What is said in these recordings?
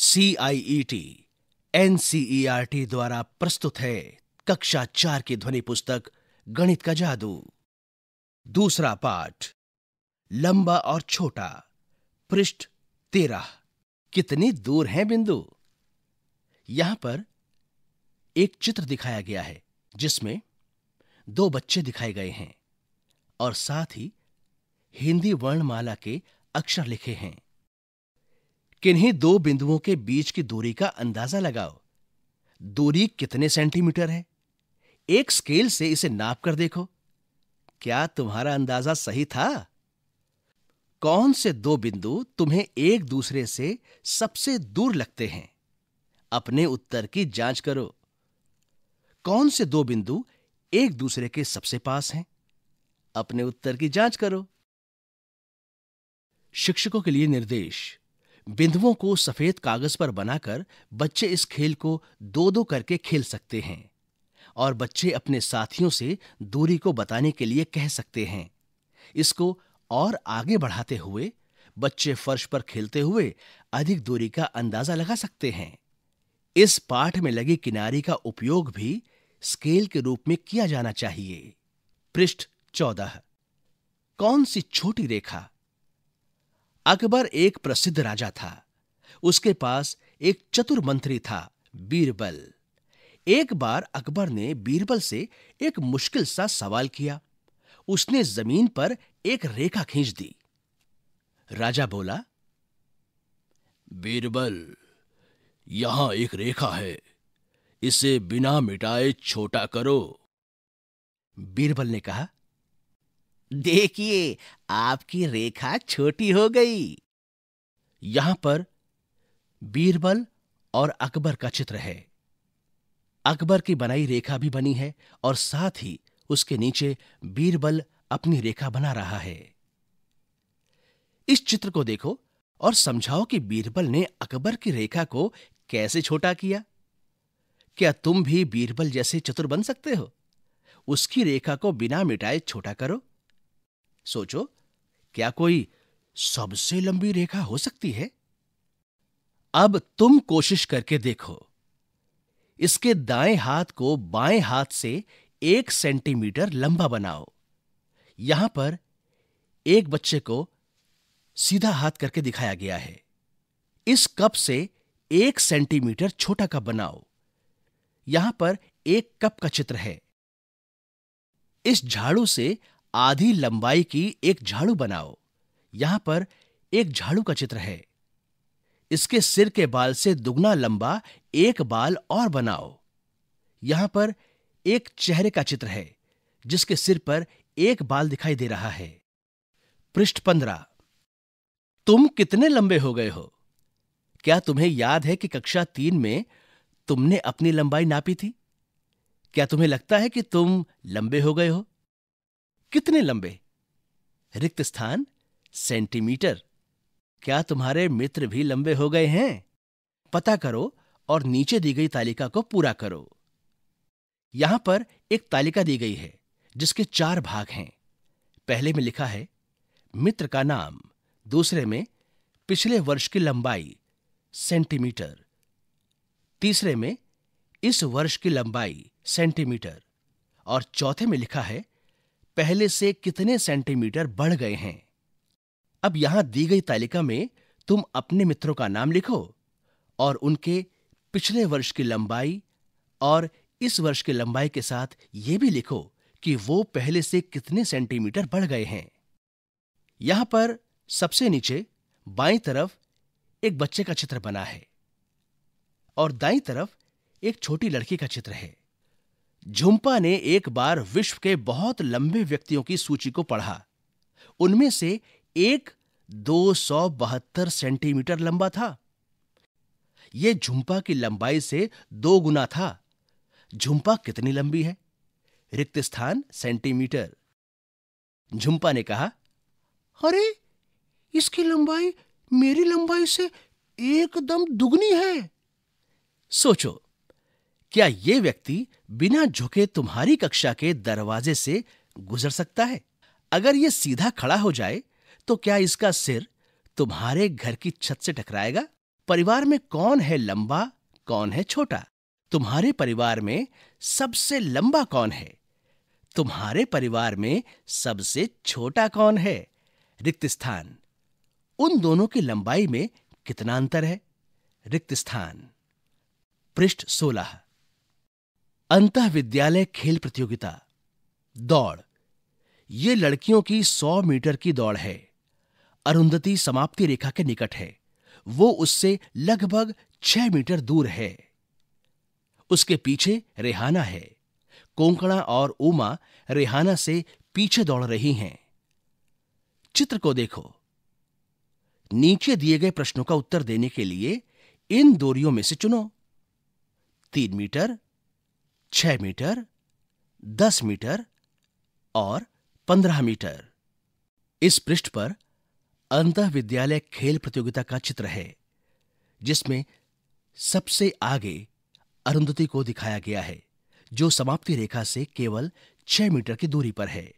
C I R T द्वारा प्रस्तुत है कक्षा चार की ध्वनि पुस्तक गणित का जादू दूसरा पाठ लंबा और छोटा पृष्ठ तेरह कितनी दूर है बिंदु यहां पर एक चित्र दिखाया गया है जिसमें दो बच्चे दिखाए गए हैं और साथ ही हिंदी वर्णमाला के अक्षर लिखे हैं किन्हीं दो बिंदुओं के बीच की दूरी का अंदाजा लगाओ दूरी कितने सेंटीमीटर है एक स्केल से इसे नाप कर देखो क्या तुम्हारा अंदाजा सही था कौन से दो बिंदु तुम्हें एक दूसरे से सबसे दूर लगते हैं अपने उत्तर की जांच करो कौन से दो बिंदु एक दूसरे के सबसे पास हैं अपने उत्तर की जांच करो शिक्षकों के लिए निर्देश बिंदुओं को सफेद कागज पर बनाकर बच्चे इस खेल को दो दो करके खेल सकते हैं और बच्चे अपने साथियों से दूरी को बताने के लिए कह सकते हैं इसको और आगे बढ़ाते हुए बच्चे फर्श पर खेलते हुए अधिक दूरी का अंदाजा लगा सकते हैं इस पाठ में लगी किनारी का उपयोग भी स्केल के रूप में किया जाना चाहिए पृष्ठ चौदह कौन सी छोटी रेखा अकबर एक प्रसिद्ध राजा था उसके पास एक चतुर मंत्री था बीरबल एक बार अकबर ने बीरबल से एक मुश्किल सा सवाल किया उसने जमीन पर एक रेखा खींच दी राजा बोला बीरबल यहां एक रेखा है इसे बिना मिटाए छोटा करो बीरबल ने कहा देखिए आपकी रेखा छोटी हो गई यहां पर बीरबल और अकबर का चित्र है अकबर की बनाई रेखा भी बनी है और साथ ही उसके नीचे बीरबल अपनी रेखा बना रहा है इस चित्र को देखो और समझाओ कि बीरबल ने अकबर की रेखा को कैसे छोटा किया क्या तुम भी बीरबल जैसे चतुर बन सकते हो उसकी रेखा को बिना मिटाए छोटा करो सोचो क्या कोई सबसे लंबी रेखा हो सकती है अब तुम कोशिश करके देखो इसके दाएं हाथ को बाएं हाथ से एक सेंटीमीटर लंबा बनाओ यहां पर एक बच्चे को सीधा हाथ करके दिखाया गया है इस कप से एक सेंटीमीटर छोटा कप बनाओ यहां पर एक कप का चित्र है इस झाड़ू से आधी लंबाई की एक झाड़ू बनाओ यहां पर एक झाड़ू का चित्र है इसके सिर के बाल से दुगना लंबा एक बाल और बनाओ यहां पर एक चेहरे का चित्र है जिसके सिर पर एक बाल दिखाई दे रहा है पृष्ठ पंद्रह तुम कितने लंबे हो गए हो क्या तुम्हें याद है कि कक्षा तीन में तुमने अपनी लंबाई नापी थी क्या तुम्हें लगता है कि तुम लंबे हो गए हो कितने लंबे रिक्त स्थान सेंटीमीटर क्या तुम्हारे मित्र भी लंबे हो गए हैं पता करो और नीचे दी गई तालिका को पूरा करो यहां पर एक तालिका दी गई है जिसके चार भाग हैं पहले में लिखा है मित्र का नाम दूसरे में पिछले वर्ष की लंबाई सेंटीमीटर तीसरे में इस वर्ष की लंबाई सेंटीमीटर और चौथे में लिखा है पहले से कितने सेंटीमीटर बढ़ गए हैं अब यहां दी गई तालिका में तुम अपने मित्रों का नाम लिखो और उनके पिछले वर्ष की लंबाई और इस वर्ष की लंबाई के साथ यह भी लिखो कि वो पहले से कितने सेंटीमीटर बढ़ गए हैं यहां पर सबसे नीचे बाई तरफ एक बच्चे का चित्र बना है और दाई तरफ एक छोटी लड़की का चित्र है झुम्पा ने एक बार विश्व के बहुत लंबे व्यक्तियों की सूची को पढ़ा उनमें से एक दो सेंटीमीटर लंबा था यह झुम्पा की लंबाई से दो गुना था झुम्पा कितनी लंबी है रिक्त स्थान सेंटीमीटर झुम्पा ने कहा अरे इसकी लंबाई मेरी लंबाई से एकदम दुगनी है सोचो क्या ये व्यक्ति बिना झुके तुम्हारी कक्षा के दरवाजे से गुजर सकता है अगर ये सीधा खड़ा हो जाए तो क्या इसका सिर तुम्हारे घर की छत से टकराएगा परिवार में कौन है लंबा कौन है छोटा तुम्हारे परिवार में सबसे लंबा कौन है तुम्हारे परिवार में सबसे छोटा कौन है रिक्त स्थान उन दोनों की लंबाई में कितना अंतर है रिक्त स्थान पृष्ठ सोलह अंत विद्यालय खेल प्रतियोगिता दौड़ ये लड़कियों की 100 मीटर की दौड़ है अरुंधति समाप्ति रेखा के निकट है वो उससे लगभग 6 मीटर दूर है उसके पीछे रेहाना है कोंकणा और उमा रेहाना से पीछे दौड़ रही हैं चित्र को देखो नीचे दिए गए प्रश्नों का उत्तर देने के लिए इन दूरियों में से चुनो तीन मीटर छह मीटर दस मीटर और पंद्रह मीटर इस पृष्ठ पर अंत विद्यालय खेल प्रतियोगिता का चित्र है जिसमें सबसे आगे अरुंधति को दिखाया गया है जो समाप्ति रेखा से केवल छह मीटर की दूरी पर है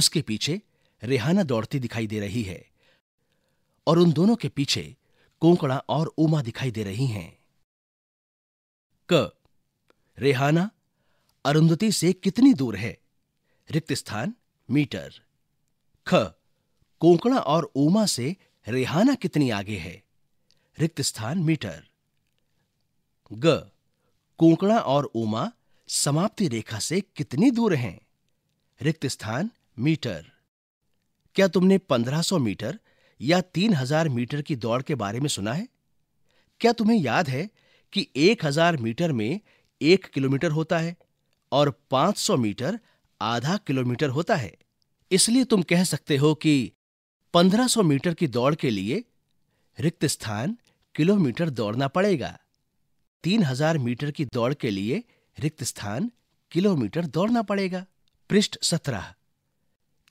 उसके पीछे रेहाना दौड़ती दिखाई दे रही है और उन दोनों के पीछे कोंकड़ा और उमा दिखाई दे रही हैं क रेहाना अरुंधति से कितनी दूर है रिक्त स्थान मीटर ख कोंकणा और उमा से रेहाना कितनी आगे है रिक्त स्थान मीटर ग कोंकणा और उमा समाप्ति रेखा से कितनी दूर हैं रिक्त स्थान मीटर क्या तुमने 1500 मीटर या 3000 मीटर की दौड़ के बारे में सुना है क्या तुम्हें याद है कि 1000 मीटर में एक किलोमीटर होता है और 500 मीटर आधा किलोमीटर होता है इसलिए तुम कह सकते हो कि 1500 मीटर की दौड़ के लिए रिक्त स्थान किलोमीटर दौड़ना पड़ेगा 3000 मीटर की दौड़ के लिए रिक्त स्थान किलोमीटर दौड़ना पड़ेगा पृष्ठ सत्रह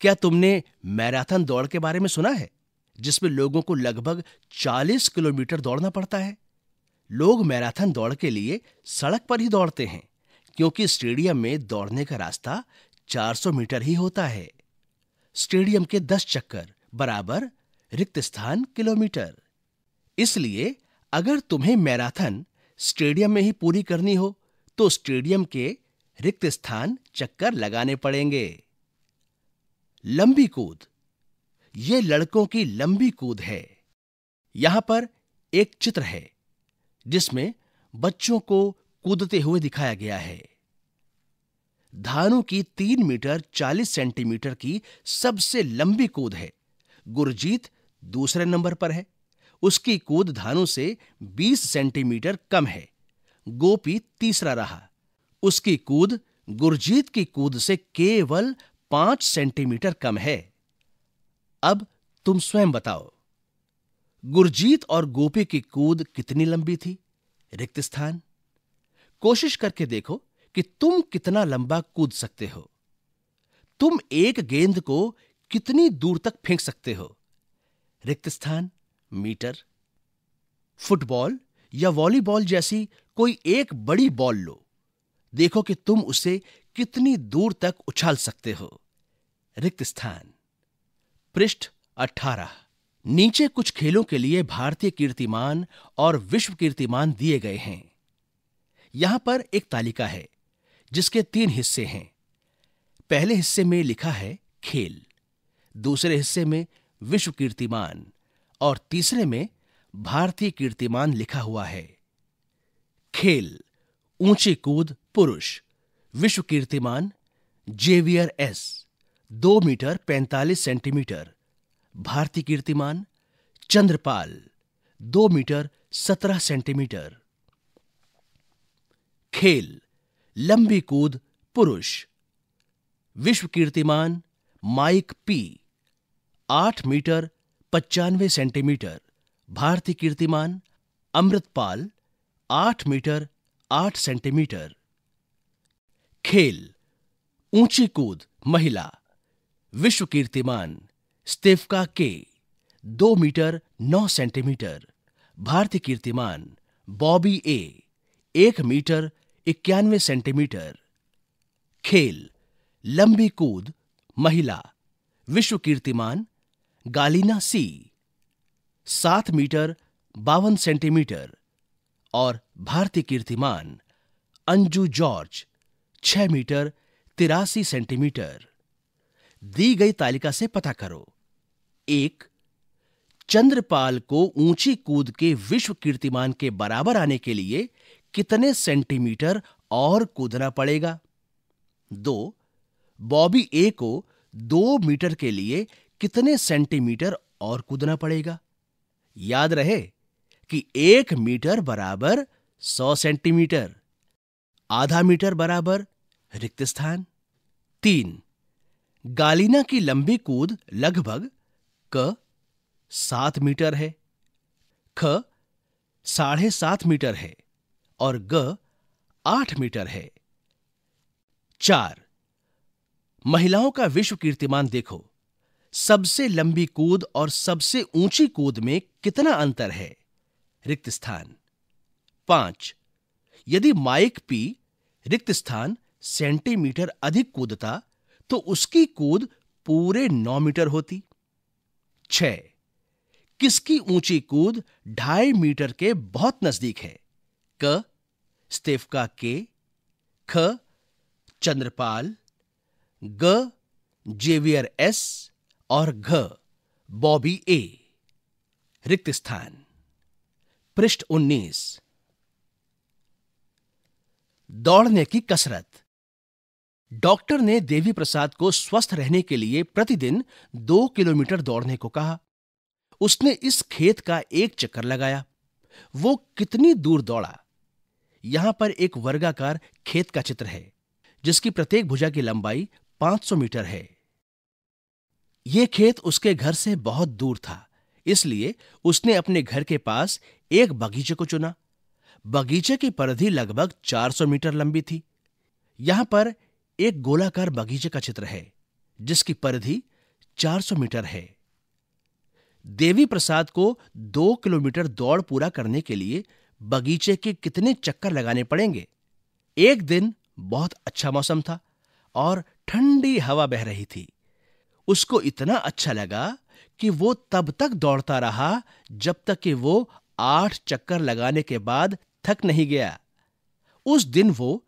क्या तुमने मैराथन दौड़ के बारे में सुना है जिसमें लोगों को लगभग 40 किलोमीटर दौड़ना पड़ता है लोग मैराथन दौड़ के लिए सड़क पर ही दौड़ते हैं क्योंकि स्टेडियम में दौड़ने का रास्ता 400 मीटर ही होता है स्टेडियम के 10 चक्कर बराबर रिक्त स्थान किलोमीटर इसलिए अगर तुम्हें मैराथन स्टेडियम में ही पूरी करनी हो तो स्टेडियम के रिक्त स्थान चक्कर लगाने पड़ेंगे लंबी कूद ये लड़कों की लंबी कूद है यहां पर एक चित्र है जिसमें बच्चों को कूदते हुए दिखाया गया है धानु की तीन मीटर चालीस सेंटीमीटर की सबसे लंबी कूद है गुरजीत दूसरे नंबर पर है उसकी कूद धानु से बीस सेंटीमीटर कम है गोपी तीसरा रहा उसकी कूद गुरजीत की कूद से केवल पांच सेंटीमीटर कम है अब तुम स्वयं बताओ गुरजीत और गोपी की कूद कितनी लंबी थी रिक्त स्थान कोशिश करके देखो कि तुम कितना लंबा कूद सकते हो तुम एक गेंद को कितनी दूर तक फेंक सकते हो रिक्त स्थान मीटर फुटबॉल या वॉलीबॉल जैसी कोई एक बड़ी बॉल लो देखो कि तुम उसे कितनी दूर तक उछाल सकते हो रिक्त स्थान पृष्ठ अठारह नीचे कुछ खेलों के लिए भारतीय कीर्तिमान और विश्व कीर्तिमान दिए गए हैं यहां पर एक तालिका है जिसके तीन हिस्से हैं पहले हिस्से में लिखा है खेल दूसरे हिस्से में विश्व कीर्तिमान और तीसरे में भारतीय कीर्तिमान लिखा हुआ है खेल ऊंची कूद पुरुष विश्व कीर्तिमान जेवियर एस दो मीटर पैंतालीस सेंटीमीटर भारतीय कीर्तिमान चंद्रपाल दो मीटर सत्रह सेंटीमीटर खेल लंबी कूद पुरुष विश्व कीर्तिमान माइक पी आठ मीटर पचानवे सेंटीमीटर भारतीय कीर्तिमान अमृतपाल आठ मीटर आठ सेंटीमीटर खेल ऊंची कूद महिला विश्व कीर्तिमान स्टेफका के दो मीटर नौ सेंटीमीटर भारतीय कीर्तिमान बॉबी ए एक मीटर इक्यानवे सेंटीमीटर खेल लंबी कूद महिला विश्व कीर्तिमान गालिना सी सात मीटर बावन सेंटीमीटर और भारतीय कीर्तिमान अंजू जॉर्ज छह मीटर तिरासी सेंटीमीटर दी गई तालिका से पता करो एक चंद्रपाल को ऊंची कूद के विश्व कीर्तिमान के बराबर आने के लिए कितने सेंटीमीटर और कूदना पड़ेगा दो बॉबी ए को दो मीटर के लिए कितने सेंटीमीटर और कूदना पड़ेगा याद रहे कि एक मीटर बराबर सौ सेंटीमीटर आधा मीटर बराबर रिक्त स्थान तीन गालिना की लंबी कूद लगभग क सात मीटर है ख साढ़े सात मीटर है और ग आठ मीटर है चार महिलाओं का विश्व कीर्तिमान देखो सबसे लंबी कूद और सबसे ऊंची कूद में कितना अंतर है रिक्त स्थान पांच यदि माइक पी रिक्त स्थान सेंटीमीटर अधिक कूदता तो उसकी कूद पूरे नौ मीटर होती छ किसकी ऊंची कूद ढाई मीटर के बहुत नजदीक है क स्टेफका के ख चंद्रपाल ग जेवियर एस और घ बॉबी ए रिक्त स्थान पृष्ठ 19 दौड़ने की कसरत डॉक्टर ने देवी प्रसाद को स्वस्थ रहने के लिए प्रतिदिन दो किलोमीटर दौड़ने को कहा उसने इस खेत का एक चक्कर लगाया वो कितनी दूर दौड़ा यहां पर एक वर्गाकार खेत का चित्र है जिसकी प्रत्येक भुजा की लंबाई 500 मीटर है यह खेत उसके घर से बहुत दूर था इसलिए उसने अपने घर के पास एक बगीचे को चुना बगीचे की परिधि लगभग 400 मीटर लंबी थी यहां पर एक गोलाकार बगीचे का चित्र है जिसकी परिधि 400 मीटर है देवी प्रसाद को दो किलोमीटर दौड़ पूरा करने के लिए बगीचे के कितने चक्कर लगाने पड़ेंगे एक दिन बहुत अच्छा मौसम था और ठंडी हवा बह रही थी उसको इतना अच्छा लगा कि वो तब तक दौड़ता रहा जब तक कि वो आठ चक्कर लगाने के बाद थक नहीं गया उस दिन वो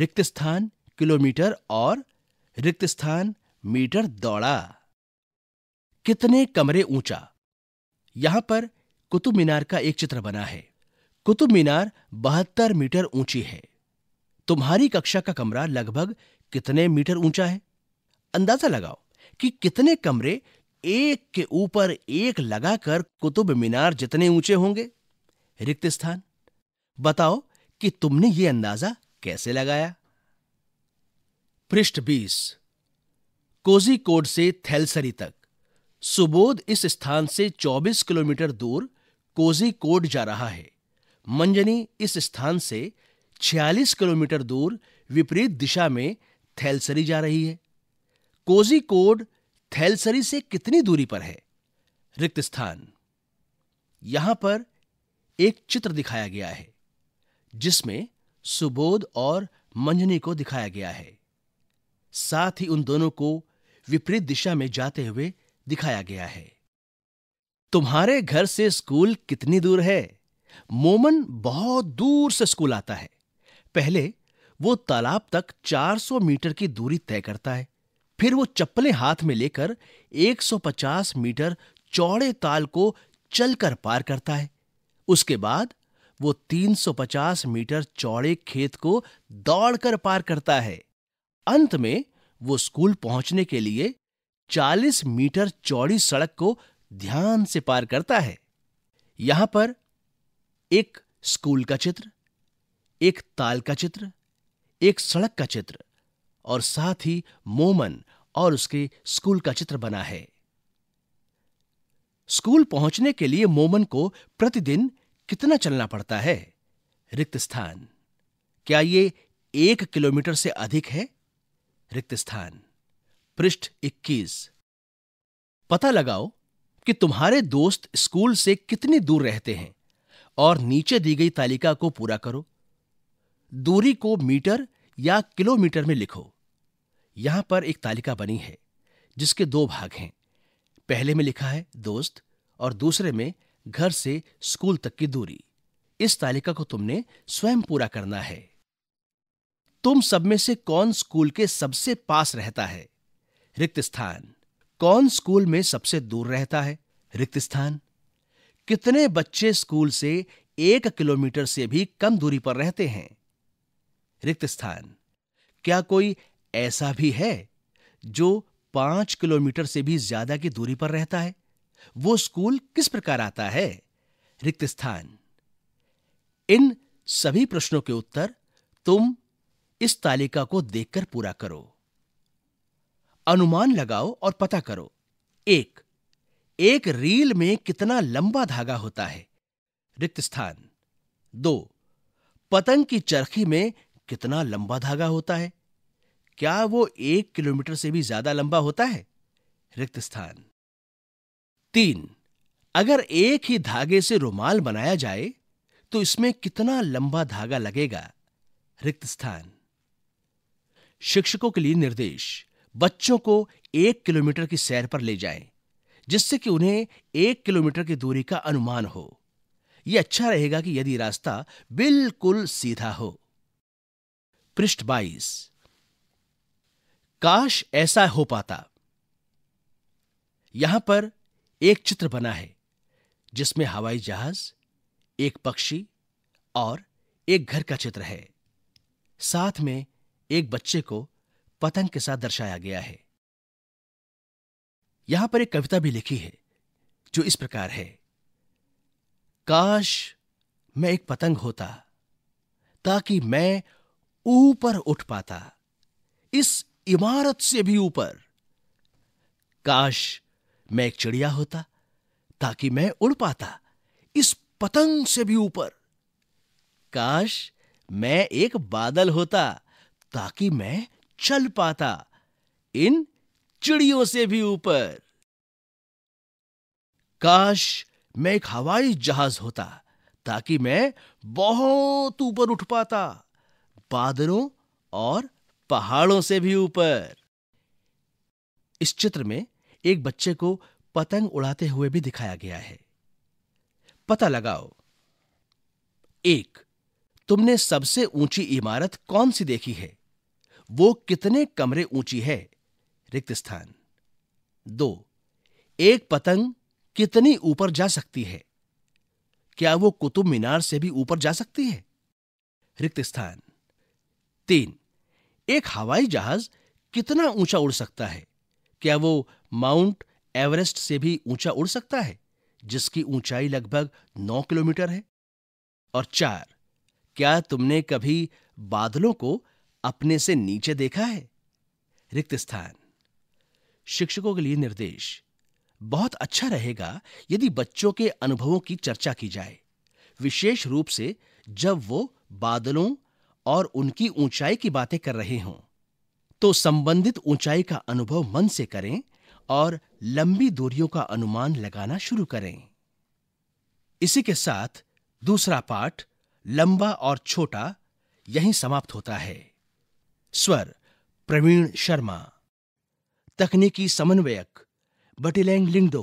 रिक्त स्थान किलोमीटर और रिक्त स्थान मीटर दौड़ा कितने कमरे ऊंचा यहां पर कुतुब मीनार का एक चित्र बना है कुतुब मीनार बहत्तर मीटर ऊंची है तुम्हारी कक्षा का कमरा लगभग कितने मीटर ऊंचा है अंदाजा लगाओ कि कितने कमरे एक के ऊपर एक लगाकर कुतुब मीनार जितने ऊंचे होंगे रिक्त स्थान बताओ कि तुमने यह अंदाजा कैसे लगाया पृष्ठ बीस कोजी कोड से थैलसरी तक सुबोध इस स्थान से 24 किलोमीटर दूर कोजी कोड जा रहा है मंजनी इस स्थान से 46 किलोमीटर दूर विपरीत दिशा में थैलसरी जा रही है कोजी कोड थैलसरी से कितनी दूरी पर है रिक्त स्थान यहां पर एक चित्र दिखाया गया है जिसमें सुबोध और मंजनी को दिखाया गया है साथ ही उन दोनों को विपरीत दिशा में जाते हुए दिखाया गया है तुम्हारे घर से स्कूल कितनी दूर है मोमन बहुत दूर से स्कूल आता है पहले वो तालाब तक 400 मीटर की दूरी तय करता है फिर वो चप्पलें हाथ में लेकर 150 मीटर चौड़े ताल को चलकर पार करता है उसके बाद वो 350 मीटर चौड़े खेत को दौड़कर पार करता है अंत में वो स्कूल पहुंचने के लिए 40 मीटर चौड़ी सड़क को ध्यान से पार करता है यहां पर एक स्कूल का चित्र एक ताल का चित्र एक सड़क का चित्र और साथ ही मोमन और उसके स्कूल का चित्र बना है स्कूल पहुंचने के लिए मोमन को प्रतिदिन कितना चलना पड़ता है रिक्त स्थान क्या ये एक किलोमीटर से अधिक है रिक्त स्थान पृष्ठ 21 पता लगाओ कि तुम्हारे दोस्त स्कूल से कितनी दूर रहते हैं और नीचे दी गई तालिका को पूरा करो दूरी को मीटर या किलोमीटर में लिखो यहां पर एक तालिका बनी है जिसके दो भाग हैं पहले में लिखा है दोस्त और दूसरे में घर से स्कूल तक की दूरी इस तालिका को तुमने स्वयं पूरा करना है तुम सब में से कौन स्कूल के सबसे पास रहता है रिक्त स्थान कौन स्कूल में सबसे दूर रहता है रिक्त स्थान कितने बच्चे स्कूल से एक किलोमीटर से भी कम दूरी पर रहते हैं रिक्त स्थान क्या कोई ऐसा भी है जो पांच किलोमीटर से भी ज्यादा की दूरी पर रहता है वो स्कूल किस प्रकार आता है रिक्त स्थान इन सभी प्रश्नों के उत्तर तुम इस तालिका को देखकर पूरा करो अनुमान लगाओ और पता करो एक एक रील में कितना लंबा धागा होता है रिक्त स्थान दो पतंग की चरखी में कितना लंबा धागा होता है क्या वो एक किलोमीटर से भी ज्यादा लंबा होता है रिक्त स्थान तीन अगर एक ही धागे से रुमाल बनाया जाए तो इसमें कितना लंबा धागा लगेगा रिक्त स्थान शिक्षकों के लिए निर्देश बच्चों को एक किलोमीटर की सैर पर ले जाएं। जिससे कि उन्हें एक किलोमीटर की दूरी का अनुमान हो यह अच्छा रहेगा कि यदि रास्ता बिल्कुल सीधा हो पृष्ठ बाईस काश ऐसा हो पाता यहां पर एक चित्र बना है जिसमें हवाई जहाज एक पक्षी और एक घर का चित्र है साथ में एक बच्चे को पतंग के साथ दर्शाया गया है यहां पर एक कविता भी लिखी है जो इस प्रकार है काश मैं एक पतंग होता ताकि मैं ऊपर उठ पाता इस इमारत से भी ऊपर काश मैं एक चिड़िया होता ताकि मैं उड़ पाता इस पतंग से भी ऊपर काश मैं एक बादल होता ताकि मैं चल पाता इन चिड़ियों से भी ऊपर काश मैं एक हवाई जहाज होता ताकि मैं बहुत ऊपर उठ पाता बादलों और पहाड़ों से भी ऊपर इस चित्र में एक बच्चे को पतंग उड़ाते हुए भी दिखाया गया है पता लगाओ एक तुमने सबसे ऊंची इमारत कौन सी देखी है वो कितने कमरे ऊंची है रिक्त स्थान दो एक पतंग कितनी ऊपर जा सकती है क्या वो कुतुब मीनार से भी ऊपर जा सकती है रिक्त स्थान तीन एक हवाई जहाज कितना ऊंचा उड़ सकता है क्या वो माउंट एवरेस्ट से भी ऊंचा उड़ सकता है जिसकी ऊंचाई लगभग नौ किलोमीटर है और चार क्या तुमने कभी बादलों को अपने से नीचे देखा है रिक्त स्थान शिक्षकों के लिए निर्देश बहुत अच्छा रहेगा यदि बच्चों के अनुभवों की चर्चा की जाए विशेष रूप से जब वो बादलों और उनकी ऊंचाई की बातें कर रहे हों तो संबंधित ऊंचाई का अनुभव मन से करें और लंबी दूरियों का अनुमान लगाना शुरू करें इसी के साथ दूसरा पाठ लंबा और छोटा यहीं समाप्त होता है स्वर प्रवीण शर्मा तकनीकी समन्वयक बटिलेंग लिंगडो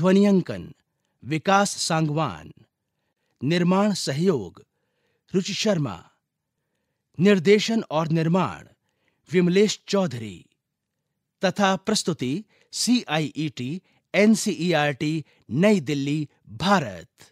ध्वनियांकन विकास सांगवान निर्माण सहयोग रुचि शर्मा निर्देशन और निर्माण विमलेश चौधरी तथा प्रस्तुति C I E T N C E R T नई दिल्ली भारत